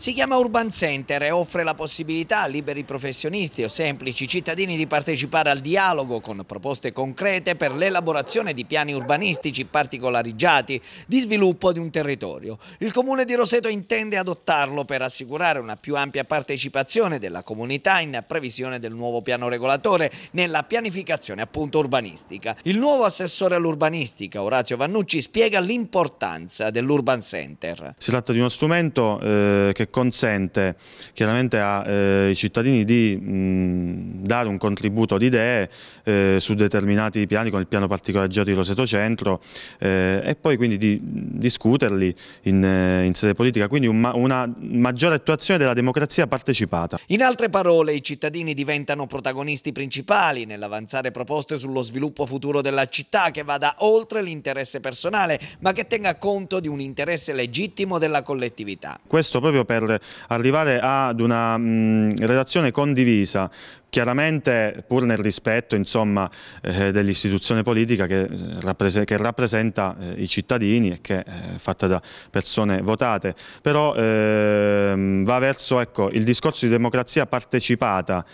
Si chiama Urban Center e offre la possibilità a liberi professionisti o semplici cittadini di partecipare al dialogo con proposte concrete per l'elaborazione di piani urbanistici particolarizzati di sviluppo di un territorio. Il comune di Roseto intende adottarlo per assicurare una più ampia partecipazione della comunità in previsione del nuovo piano regolatore nella pianificazione appunto urbanistica. Il nuovo assessore all'urbanistica Orazio Vannucci spiega l'importanza dell'Urban Center. Si tratta di uno strumento eh, che consente chiaramente ai eh, cittadini di mh, dare un contributo di idee eh, su determinati piani, come il piano particolareggiato di Roseto Centro eh, e poi quindi di discuterli in, in sede politica, quindi un, una maggiore attuazione della democrazia partecipata. In altre parole, i cittadini diventano protagonisti principali nell'avanzare proposte sullo sviluppo futuro della città che vada oltre l'interesse personale, ma che tenga conto di un interesse legittimo della collettività. Questo proprio per per arrivare ad una mh, relazione condivisa chiaramente pur nel rispetto eh, dell'istituzione politica che, eh, rapprese che rappresenta eh, i cittadini e che eh, è fatta da persone votate, però ehm, va verso ecco, il discorso di democrazia partecipata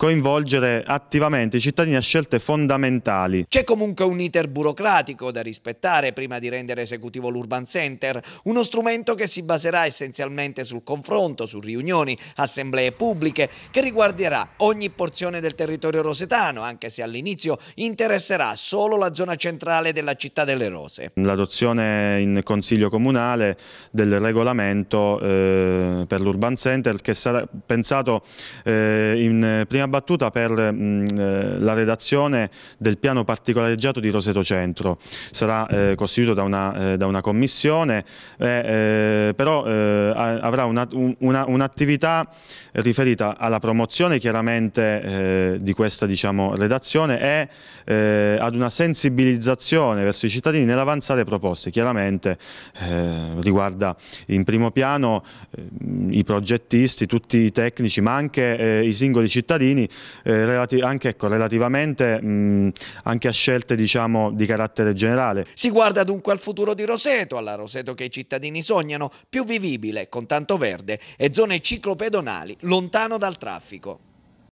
coinvolgere attivamente i cittadini a scelte fondamentali. C'è comunque un iter burocratico da rispettare prima di rendere esecutivo l'Urban Center, uno strumento che si baserà essenzialmente sul confronto, su riunioni, assemblee pubbliche, che riguarderà ogni porzione del territorio rosetano, anche se all'inizio interesserà solo la zona centrale della città delle rose. L'adozione in Consiglio Comunale del regolamento eh, per l'Urban Center che sarà pensato eh, in prima battuta per mh, eh, la redazione del piano particolareggiato di Roseto Centro. Sarà eh, costituito da una, eh, da una commissione, eh, eh, però avrà un'attività un, riferita alla promozione chiaramente di questa diciamo, redazione e ad una sensibilizzazione verso i cittadini nell'avanzare proposte. Chiaramente riguarda in primo piano i progettisti, tutti i tecnici, ma anche i singoli cittadini cittadini eh, relati, anche ecco, relativamente mh, anche a scelte diciamo, di carattere generale. Si guarda dunque al futuro di Roseto, alla Roseto che i cittadini sognano, più vivibile, con tanto verde e zone ciclopedonali, lontano dal traffico.